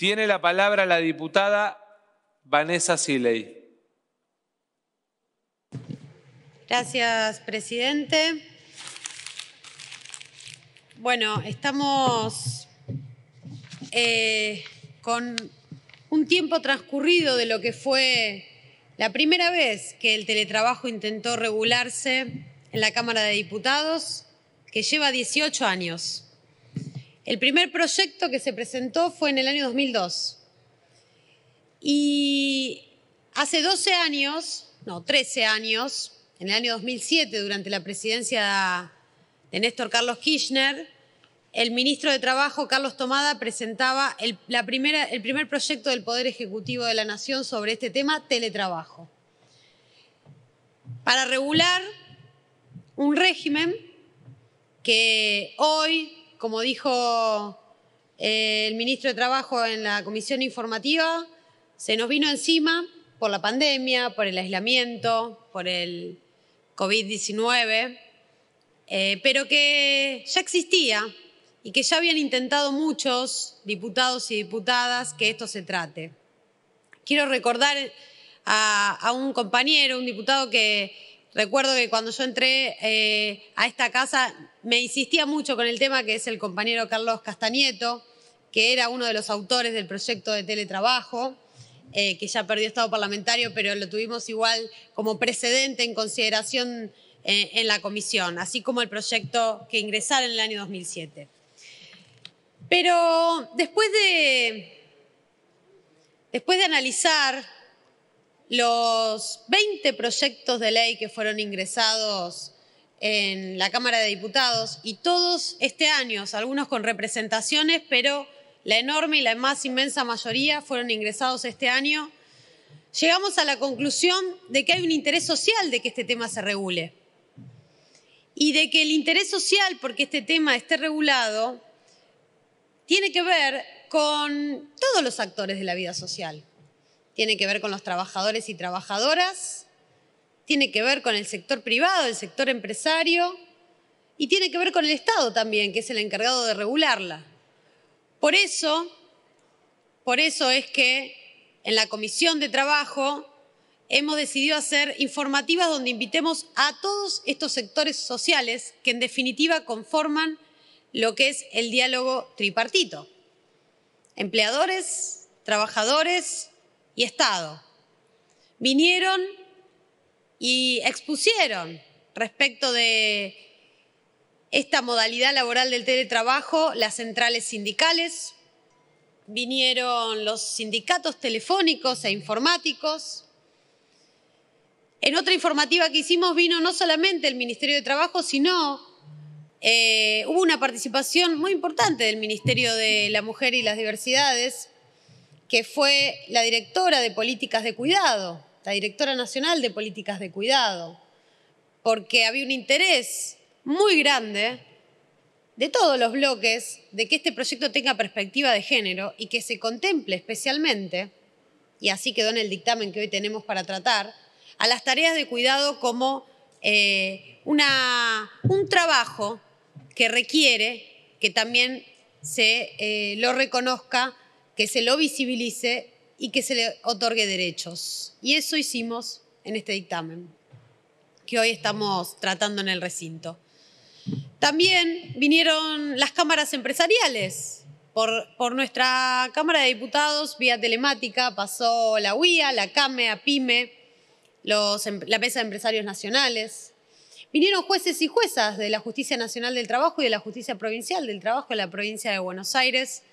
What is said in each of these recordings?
Tiene la palabra la diputada Vanessa Siley. Gracias, presidente. Bueno, estamos eh, con un tiempo transcurrido de lo que fue la primera vez que el teletrabajo intentó regularse en la Cámara de Diputados, que lleva 18 años. El primer proyecto que se presentó fue en el año 2002. Y hace 12 años, no, 13 años, en el año 2007, durante la presidencia de Néstor Carlos Kirchner, el ministro de Trabajo, Carlos Tomada, presentaba el, la primera, el primer proyecto del Poder Ejecutivo de la Nación sobre este tema, teletrabajo. Para regular un régimen que hoy como dijo eh, el ministro de Trabajo en la comisión informativa, se nos vino encima por la pandemia, por el aislamiento, por el COVID-19, eh, pero que ya existía y que ya habían intentado muchos diputados y diputadas que esto se trate. Quiero recordar a un compañero, un diputado que Recuerdo que cuando yo entré eh, a esta casa me insistía mucho con el tema que es el compañero Carlos Castañeto, que era uno de los autores del proyecto de teletrabajo, eh, que ya perdió estado parlamentario, pero lo tuvimos igual como precedente en consideración eh, en la comisión, así como el proyecto que ingresara en el año 2007. Pero después de, después de analizar los 20 proyectos de ley que fueron ingresados en la Cámara de Diputados y todos este año, algunos con representaciones, pero la enorme y la más inmensa mayoría fueron ingresados este año, llegamos a la conclusión de que hay un interés social de que este tema se regule y de que el interés social porque este tema esté regulado tiene que ver con todos los actores de la vida social tiene que ver con los trabajadores y trabajadoras, tiene que ver con el sector privado, el sector empresario y tiene que ver con el Estado también, que es el encargado de regularla. Por eso, por eso es que en la Comisión de Trabajo hemos decidido hacer informativas donde invitemos a todos estos sectores sociales que en definitiva conforman lo que es el diálogo tripartito. Empleadores, trabajadores y Estado. Vinieron y expusieron respecto de esta modalidad laboral del teletrabajo las centrales sindicales, vinieron los sindicatos telefónicos e informáticos. En otra informativa que hicimos vino no solamente el Ministerio de Trabajo, sino eh, hubo una participación muy importante del Ministerio de la Mujer y las Diversidades, que fue la directora de políticas de cuidado, la directora nacional de políticas de cuidado, porque había un interés muy grande de todos los bloques de que este proyecto tenga perspectiva de género y que se contemple especialmente, y así quedó en el dictamen que hoy tenemos para tratar, a las tareas de cuidado como eh, un trabajo que requiere que también se eh, lo reconozca que se lo visibilice y que se le otorgue derechos. Y eso hicimos en este dictamen, que hoy estamos tratando en el recinto. También vinieron las cámaras empresariales. Por, por nuestra Cámara de Diputados, vía telemática, pasó la UIA, la CAME, PYME, los, em, la Pesa de Empresarios Nacionales. Vinieron jueces y juezas de la Justicia Nacional del Trabajo y de la Justicia Provincial del Trabajo de la provincia de Buenos Aires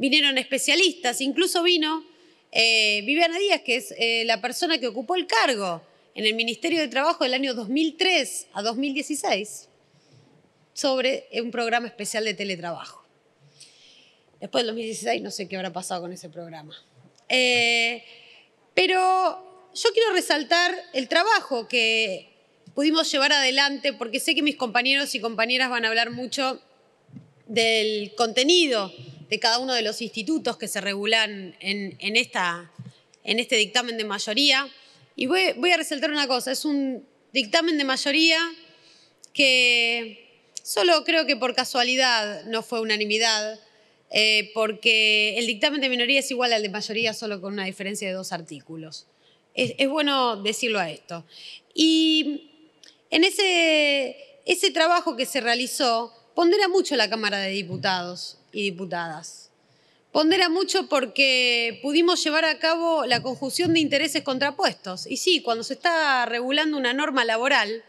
vinieron especialistas, incluso vino eh, Viviana Díaz, que es eh, la persona que ocupó el cargo en el Ministerio de Trabajo del año 2003 a 2016, sobre un programa especial de teletrabajo. Después del 2016 no sé qué habrá pasado con ese programa. Eh, pero yo quiero resaltar el trabajo que pudimos llevar adelante, porque sé que mis compañeros y compañeras van a hablar mucho del contenido de cada uno de los institutos que se regulan en, este dictamen de mayoría. Y voy, a resaltar una cosa, es un dictamen de mayoría que solo creo que por casualidad no fue unanimidad, eh, porque el dictamen de minoría es igual al de mayoría solo con una diferencia de dos artículos. Es, bueno decirlo a esto. Y en ese, ese trabajo que se realizó, pondera mucho la Cámara de Diputados y Diputadas. Pondera mucho porque pudimos llevar a cabo la conjunción de intereses contrapuestos. Y sí, cuando se está regulando una norma laboral,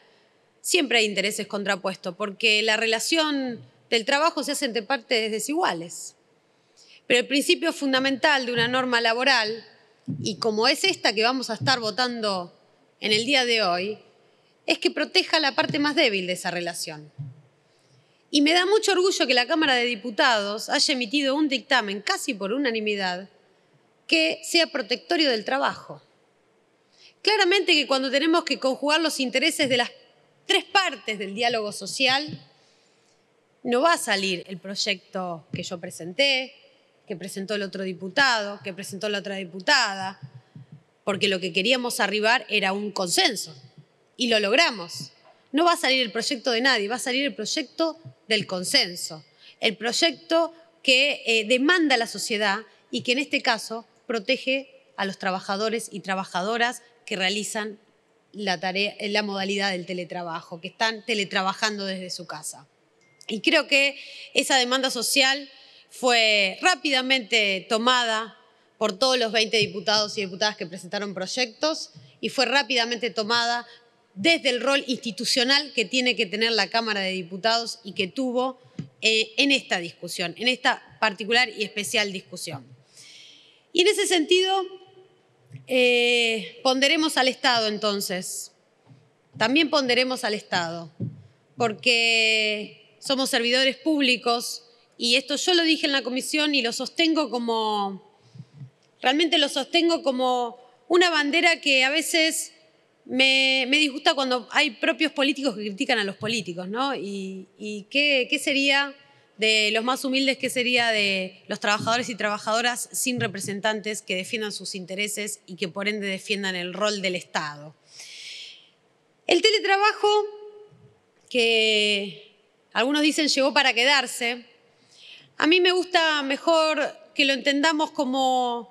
siempre hay intereses contrapuestos, porque la relación del trabajo se hace entre partes desiguales. Pero el principio fundamental de una norma laboral, y como es esta que vamos a estar votando en el día de hoy, es que proteja a la parte más débil de esa relación. Y me da mucho orgullo que la Cámara de Diputados haya emitido un dictamen casi por unanimidad que sea protectorio del trabajo. Claramente que cuando tenemos que conjugar los intereses de las tres partes del diálogo social, no va a salir el proyecto que yo presenté, que presentó el otro diputado, que presentó la otra diputada, porque lo que queríamos arribar era un consenso y lo logramos. No va a salir el proyecto de nadie, va a salir el proyecto del consenso, el proyecto que eh, demanda la sociedad y que en este caso protege a los trabajadores y trabajadoras que realizan la, tarea, la modalidad del teletrabajo, que están teletrabajando desde su casa. Y creo que esa demanda social fue rápidamente tomada por todos los 20 diputados y diputadas que presentaron proyectos y fue rápidamente tomada desde el rol institucional que tiene que tener la Cámara de Diputados y que tuvo eh, en esta discusión, en esta particular y especial discusión. Y en ese sentido, eh, ponderemos al Estado entonces, también ponderemos al Estado, porque somos servidores públicos y esto yo lo dije en la comisión y lo sostengo como, realmente lo sostengo como una bandera que a veces me, disgusta cuando hay propios políticos que critican a los políticos, ¿no? ¿Y, qué, sería de los más humildes, qué sería de los trabajadores y trabajadoras sin representantes que defiendan sus intereses y que por ende defiendan el rol del Estado? El teletrabajo, que algunos dicen llegó para quedarse, a mí me gusta mejor que lo entendamos como,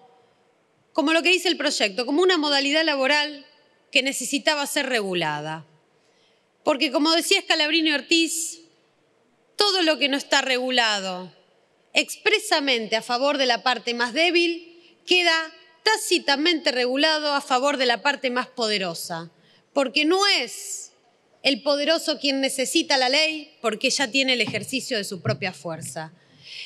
como lo que dice el proyecto, como una modalidad laboral que necesitaba ser regulada. Porque como decía Scalabrino Ortiz, todo lo que no está regulado expresamente a favor de la parte más débil queda tácitamente regulado a favor de la parte más poderosa, porque no es el poderoso quien necesita la ley porque ya tiene el ejercicio de su propia fuerza.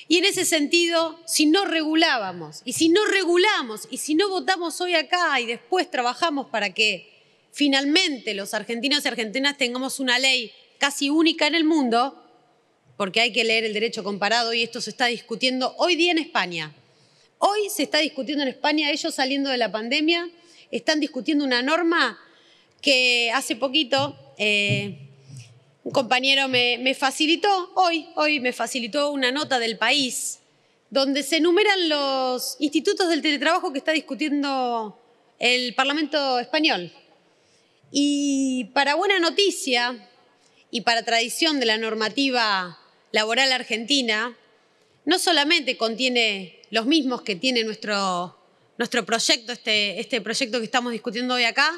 Y en ese sentido, si no regulábamos, y si no regulamos, y si no votamos hoy acá y después trabajamos para que finalmente los argentinos y argentinas tengamos una ley casi única en el mundo, porque hay que leer el derecho comparado y esto se está discutiendo hoy día en España. Hoy se está discutiendo en España, ellos saliendo de la pandemia, están discutiendo una norma que hace poquito eh, un compañero me, me, facilitó, hoy, hoy me facilitó una nota del país, donde se enumeran los institutos del teletrabajo que está discutiendo el Parlamento español. Y para buena noticia y para tradición de la normativa laboral argentina, no solamente contiene los mismos que tiene nuestro, proyecto, este, este proyecto que estamos discutiendo hoy acá,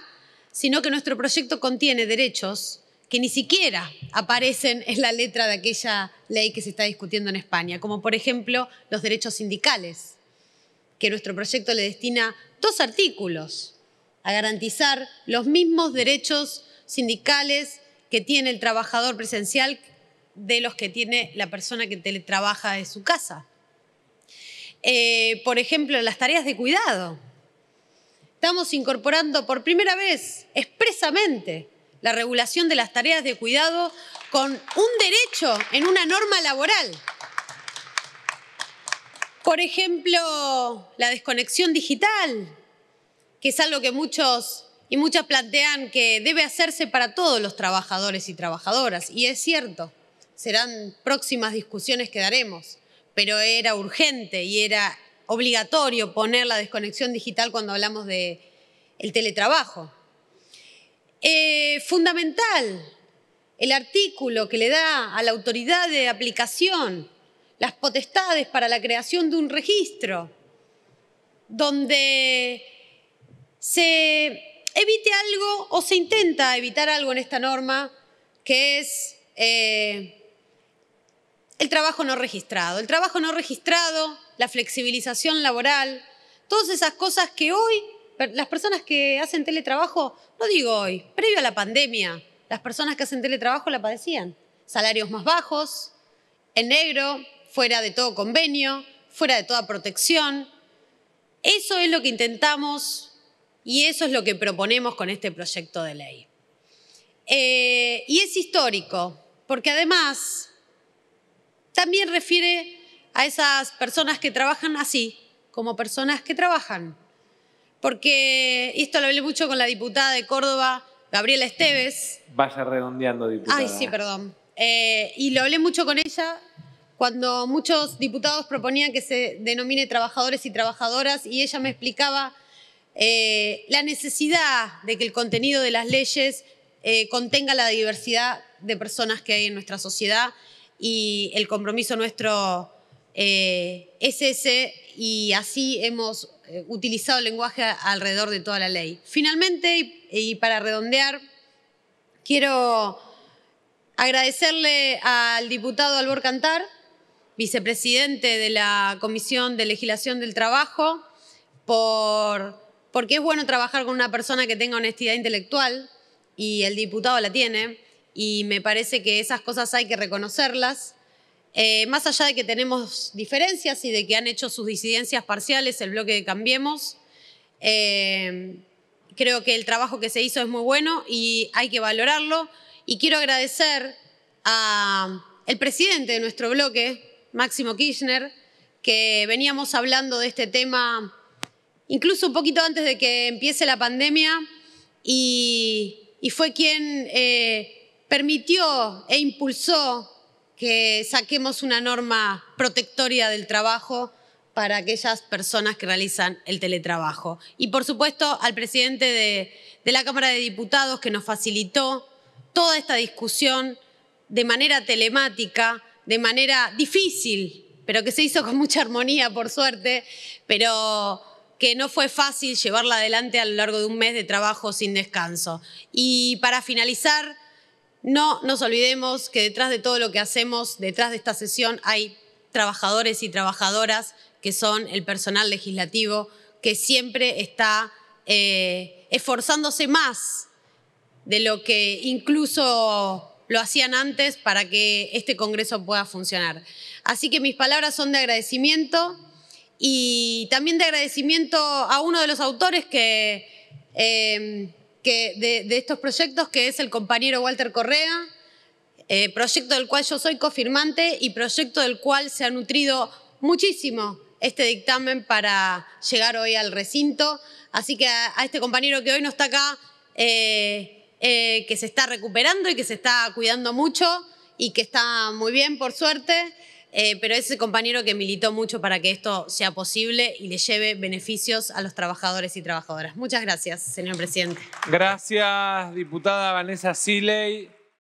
sino que nuestro proyecto contiene derechos que ni siquiera aparecen en la letra de aquella ley que se está discutiendo en España, como por ejemplo los derechos sindicales, que nuestro proyecto le destina dos artículos a garantizar los mismos derechos sindicales que tiene el trabajador presencial de los que tiene la persona que teletrabaja de su casa. Eh, por ejemplo, las tareas de cuidado. Estamos incorporando por primera vez expresamente la regulación de las tareas de cuidado con un derecho en una norma laboral. Por ejemplo, la desconexión digital, que es algo que muchos y muchas plantean que debe hacerse para todos los trabajadores y trabajadoras. Y es cierto, serán próximas discusiones que daremos, pero era urgente y era obligatorio poner la desconexión digital cuando hablamos de teletrabajo. Eh, fundamental el artículo que le da a la autoridad de aplicación las potestades para la creación de un registro donde se evite algo o se intenta evitar algo en esta norma, que es eh, el trabajo no registrado. El trabajo no registrado, la flexibilización laboral, todas esas cosas que hoy las personas que hacen teletrabajo, no digo hoy, previo a la pandemia, las personas que hacen teletrabajo la padecían. Salarios más bajos, en negro, fuera de todo convenio, fuera de toda protección. Eso es lo que intentamos y eso es lo que proponemos con este proyecto de ley. Eh, y es histórico, porque además también refiere a esas personas que trabajan así, como personas que trabajan. Porque esto lo hablé mucho con la diputada de Córdoba, Gabriela Esteves. Vaya redondeando, diputada. Ay, sí, perdón. Eh, y lo hablé mucho con ella cuando muchos diputados proponían que se denomine trabajadores y trabajadoras y ella me explicaba eh, la necesidad de que el contenido de las leyes eh, contenga la diversidad de personas que hay en nuestra sociedad y el compromiso nuestro eh, es ese y así hemos utilizado el lenguaje alrededor de toda la ley. Finalmente, y, y para redondear, quiero agradecerle al diputado Albor Cantar, vicepresidente de la Comisión de Legislación del Trabajo, por porque es bueno trabajar con una persona que tenga honestidad intelectual y el diputado la tiene y me parece que esas cosas hay que reconocerlas. Eh, más allá de que tenemos diferencias y de que han hecho sus disidencias parciales el bloque de Cambiemos, eh, creo que el trabajo que se hizo es muy bueno y hay que valorarlo. Y quiero agradecer al presidente de nuestro bloque, Máximo Kirchner, que veníamos hablando de este tema incluso un poquito antes de que empiece la pandemia, y, fue quien eh, permitió e impulsó que saquemos una norma protectoria del trabajo para aquellas personas que realizan el teletrabajo. Y por supuesto al presidente de, de la Cámara de Diputados que nos facilitó toda esta discusión de manera telemática, de manera difícil, pero que se hizo con mucha armonía, por suerte, pero que no fue fácil llevarla adelante a lo largo de un mes de trabajo sin descanso. Y para finalizar, no nos olvidemos que detrás de todo lo que hacemos, detrás de esta sesión, hay trabajadores y trabajadoras que son el personal legislativo, que siempre está eh, esforzándose más de lo que incluso lo hacían antes para que este Congreso pueda funcionar. Así que mis palabras son de agradecimiento, y también de agradecimiento a uno de los autores que, eh, de, estos proyectos, que es el compañero Walter Correa, eh, proyecto del cual yo soy cofirmante y proyecto del cual se ha nutrido muchísimo este dictamen para llegar hoy al recinto. Así que a, este compañero que hoy no está acá, eh, que se está recuperando y que se está cuidando mucho y que está muy bien, por suerte. Eh, pero es el compañero que militó mucho para que esto sea posible y le lleve beneficios a los trabajadores y trabajadoras. Muchas gracias, señor presidente. Gracias, diputada Vanessa Siley.